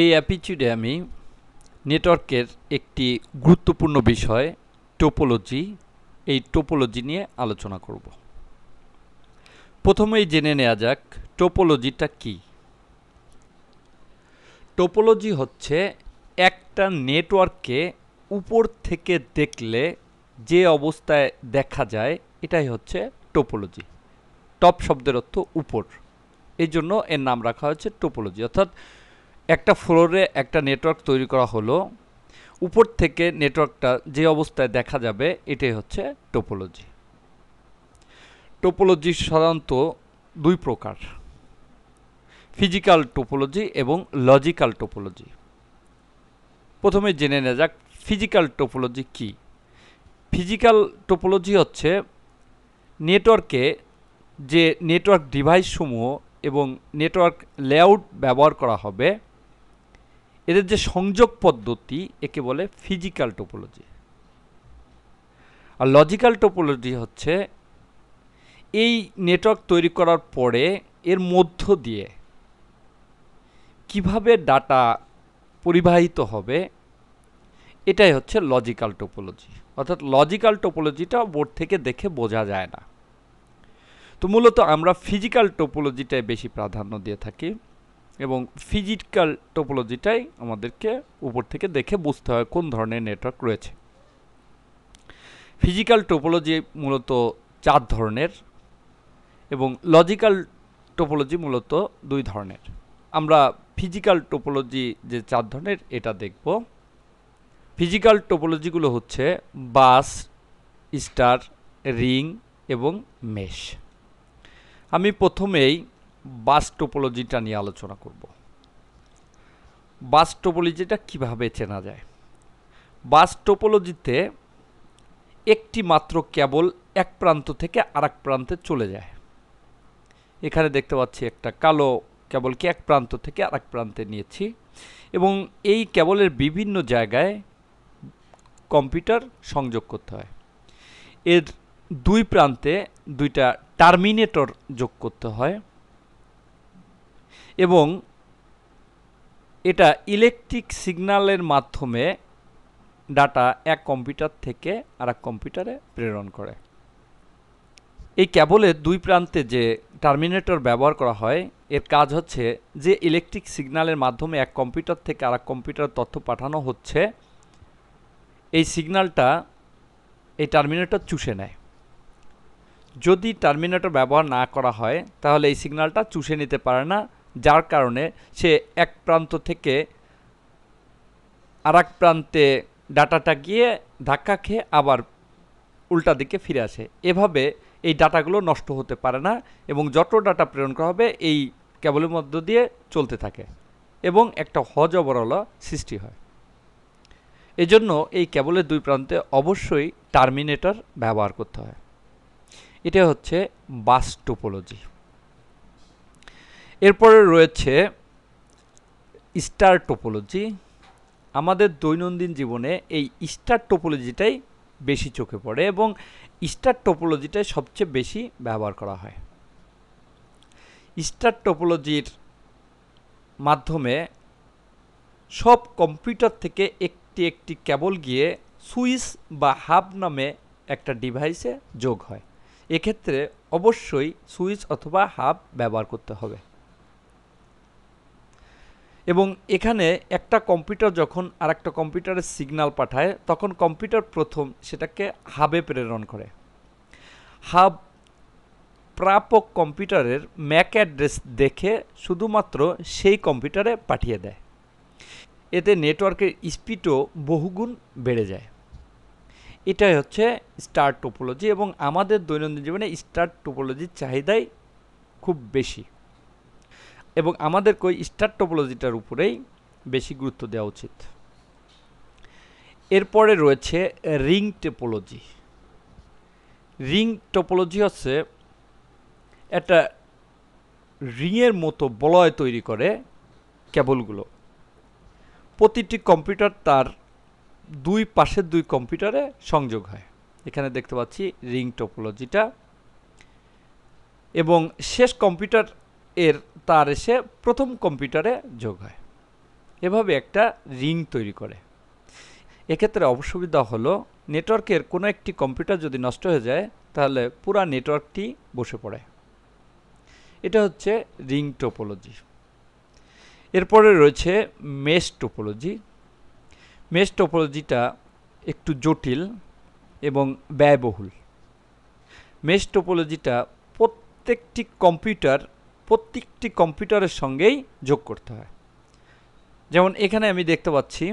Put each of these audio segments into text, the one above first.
এই অ্যাপিচিউডে আমি নেটওয়ার্কের একটি গুরুত্বপূর্ণ বিষয় টোপোলজি এই টোপোলজি নিয়ে আলোচনা করব প্রথমেই জেনে নেওয়া যাক টোপোলজিটা কি টোপোলজি হচ্ছে একটা নেটওয়ার্ককে উপর থেকে দেখলে যে অবস্থায় দেখা যায় এটাই হচ্ছে টোপোলজি টপ শব্দের অর্থ উপর এই জন্য এর নাম রাখা হয়েছে টোপোলজি অর্থাৎ একটা ফ্লোরে একটা নেটওয়ার্ক তৈরি করা হলো উপর থেকে নেটওয়ার্কটা যে অবস্থায় দেখা যাবে এটাই হচ্ছে টোপোলজি টোপোলজি সাধারণত দুই প্রকার ফিজিক্যাল টোপোলজি এবং লজিক্যাল টোপোলজি প্রথমে জেনে নেওয়া যাক ফিজিক্যাল টোপোলজি কি ফিজিক্যাল টোপোলজি হচ্ছে নেটওয়ার্কে যে নেটওয়ার্ক ডিভাইসসমূহ এবং নেটওয়ার্ক লেআউট ব্যবহার করা হবে এদের যে সংযোগ পদ্ধতি একে বলে ফিজিক্যাল টোপোলজি আর লজিক্যাল টোপোলজি হচ্ছে এই নেটওয়ার্ক তৈরি করার পরে এর মধ্য দিয়ে কিভাবে ডাটা পরিবাহিত হবে এটাই হচ্ছে লজিক্যাল টোপোলজি অর্থাৎ লজিক্যাল টোপোলজিটা বোর্ড থেকে দেখে বোঝা যায় না তো মূলত আমরা ফিজিক্যাল টোপোলজিটাই বেশি প্রাধান্য দিয়ে থাকি এবং ফিজিক্যাল টোপোলজিটাই আমাদেরকে উপর থেকে দেখে বুঝতে হয় কোন ধরনের নেটওয়ার্ক রয়েছে ফিজিক্যাল টোপোলজি মূলত চার ধরনের এবং লজিক্যাল টোপোলজি মূলত দুই ধরনের আমরা ফিজিক্যাল টোপোলজি যে চার ধরনের এটা দেখব ফিজিক্যাল টোপোলজিগুলো হচ্ছে বাস স্টার রিং এবং মেশ আমি প্রথমেই বাস টোপোলজিটা নিয়ে আলোচনা করব বাস টোপোলজিটা কীভাবে চেনা যায় বাস টোপোলজিতে একটি মাত্র কেবল এক প্রান্ত থেকে আর প্রান্তে চলে যায় এখানে দেখতে পাচ্ছি একটা কালো কেবলকে এক প্রান্ত থেকে আর প্রান্তে নিয়েছি এবং এই কেবলের বিভিন্ন জায়গায় কম্পিউটার সংযোগ করতে হয় এর দুই প্রান্তে দুইটা টার্মিনেটর যোগ করতে হয় এবং এটা ইলেকট্রিক সিগনালের মাধ্যমে ডাটা এক কম্পিউটার থেকে আর এক কম্পিউটারে প্রেরণ করে এই ক্যাবলের দুই প্রান্তে যে টার্মিনেটর ব্যবহার করা হয় এর কাজ হচ্ছে যে ইলেকট্রিক সিগনালের মাধ্যমে এক কম্পিউটার থেকে আর এক কম্পিউটার তথ্য পাঠানো হচ্ছে এই সিগনালটা এই টার্মিনেটর চুষে নেয় যদি টার্মিনেটর ব্যবহার না করা হয় তাহলে এই সিগনালটা চুষে নিতে পারে না যার কারণে সে এক প্রান্ত থেকে আর প্রান্তে ডাটাটা গিয়ে ধাক্কা খেয়ে আবার উল্টা দিকে ফিরে আসে এভাবে এই ডাটাগুলো নষ্ট হতে পারে না এবং যত ডাটা প্রেরণ করা হবে এই কেবলের মধ্য দিয়ে চলতে থাকে এবং একটা হজ অবরলা সৃষ্টি হয় এজন্য এই কেবলের দুই প্রান্তে অবশ্যই টার্মিনেটর ব্যবহার করতে হয় এটা হচ্ছে বাস টোপোলজি এরপরে রয়েছে স্টার টোপোলজি আমাদের দৈনন্দিন জীবনে এই স্টার টোপোলজিটাই বেশি চোখে পড়ে এবং স্টার টোপোলজিটাই সবচেয়ে বেশি ব্যবহার করা হয় স্টার টোপোলজির মাধ্যমে সব কম্পিউটার থেকে একটি একটি কেবল গিয়ে সুইচ বা হাব নামে একটা ডিভাইসে যোগ হয় এক্ষেত্রে অবশ্যই সুইচ অথবা হাব ব্যবহার করতে হবে এবং এখানে একটা কম্পিউটার যখন আর একটা কম্পিউটারের সিগনাল পাঠায় তখন কম্পিউটার প্রথম সেটাকে হাবে প্রেরণ করে হাব প্রাপক কম্পিউটারের ম্যাক অ্যাড্রেস দেখে শুধুমাত্র সেই কম্পিউটারে পাঠিয়ে দেয় এতে নেটওয়ার্কের স্পিডও বহুগুণ বেড়ে যায় এটাই হচ্ছে স্টার টোপোলজি এবং আমাদের দৈনন্দিন জীবনে স্টার টোপোলজির চাহিদাই খুব বেশি এবং আমাদেরকে ওই স্টার টোপোলজিটার উপরেই বেশি গুরুত্ব দেওয়া উচিত এরপরে রয়েছে রিং টোপোলজি রিং টোপোলজি হচ্ছে একটা রিংয়ের মতো বলয় তৈরি করে কেবলগুলো প্রতিটি কম্পিউটার তার দুই পাশের দুই কম্পিউটারে সংযোগ হয় এখানে দেখতে পাচ্ছি রিং টোপোলজিটা এবং শেষ কম্পিউটার এর তার এসে প্রথম কম্পিউটারে যোগ হয় এভাবে একটা রিং তৈরি করে এক্ষেত্রে অসুবিধা হলো নেটওয়ার্কের কোনো একটি কম্পিউটার যদি নষ্ট হয়ে যায় তাহলে পুরা নেটওয়ার্কটি বসে পড়ে এটা হচ্ছে রিং টোপোলজি এরপরে রয়েছে মেস টোপোলজি মেস টোপোলজিটা একটু জটিল এবং ব্যয়বহুল মেস টোপোলজিটা প্রত্যেকটি কম্পিউটার প্রত্যেকটি কম্পিউটারের সঙ্গেই যোগ করতে হয় যেমন এখানে আমি দেখতে পাচ্ছি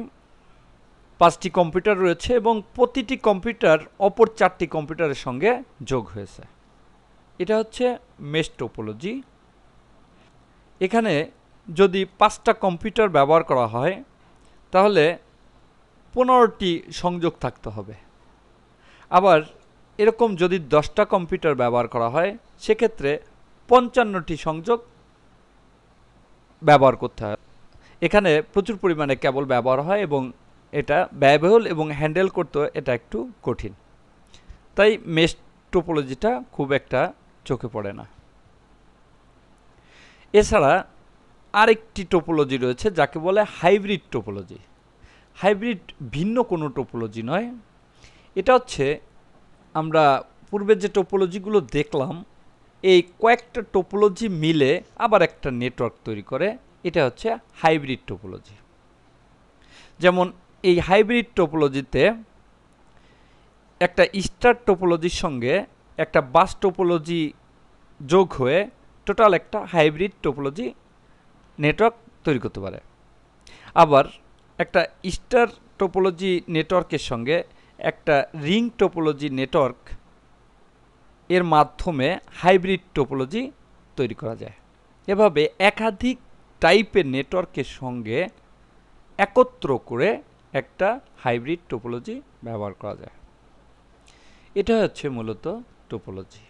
পাঁচটি কম্পিউটার রয়েছে এবং প্রতিটি কম্পিউটার অপর চারটি কম্পিউটারের সঙ্গে যোগ হয়েছে এটা হচ্ছে মেশ টোপোলজি এখানে যদি পাঁচটা কম্পিউটার ব্যবহার করা হয় তাহলে পনেরোটি সংযোগ থাকতে হবে আবার এরকম যদি দশটা কম্পিউটার ব্যবহার করা হয় সেক্ষেত্রে পঞ্চান্নটি সংযোগ ব্যবহার করতে হয় এখানে প্রচুর পরিমাণে কেবল ব্যবহার হয় এবং এটা ব্যয়বহুল এবং হ্যান্ডেল করতে এটা একটু কঠিন তাই মেস টোপোলজিটা খুব একটা চোখে পড়ে না এছাড়া আরেকটি টোপোলজি রয়েছে যাকে বলে হাইব্রিড টোপোলজি হাইব্রিড ভিন্ন কোনো টোপোলজি নয় এটা হচ্ছে আমরা পূর্বের যে টোপোলজিগুলো দেখলাম এই কয়েকটা টোপোলজি মিলে আবার একটা নেটওয়ার্ক তৈরি করে এটা হচ্ছে হাইব্রিড টোপোলজি যেমন এই হাইব্রিড টোপোলজিতে একটা স্টার টোপোলজির সঙ্গে একটা বাস টোপোলজি যোগ হয়ে টোটাল একটা হাইব্রিড টোপোলজি নেটওয়ার্ক তৈরি করতে পারে আবার একটা স্টার টোপোলজি নেটওয়ার্কের সঙ্গে একটা রিং টোপোলজি নেটওয়ার্ক এর মাধ্যমে হাইব্রিড টোপোলজি তৈরি করা যায় এভাবে একাধিক টাইপের নেটওয়ার্কের সঙ্গে একত্র করে একটা হাইব্রিড টোপোলজি ব্যবহার করা যায় এটা হচ্ছে মূলত টোপোলজি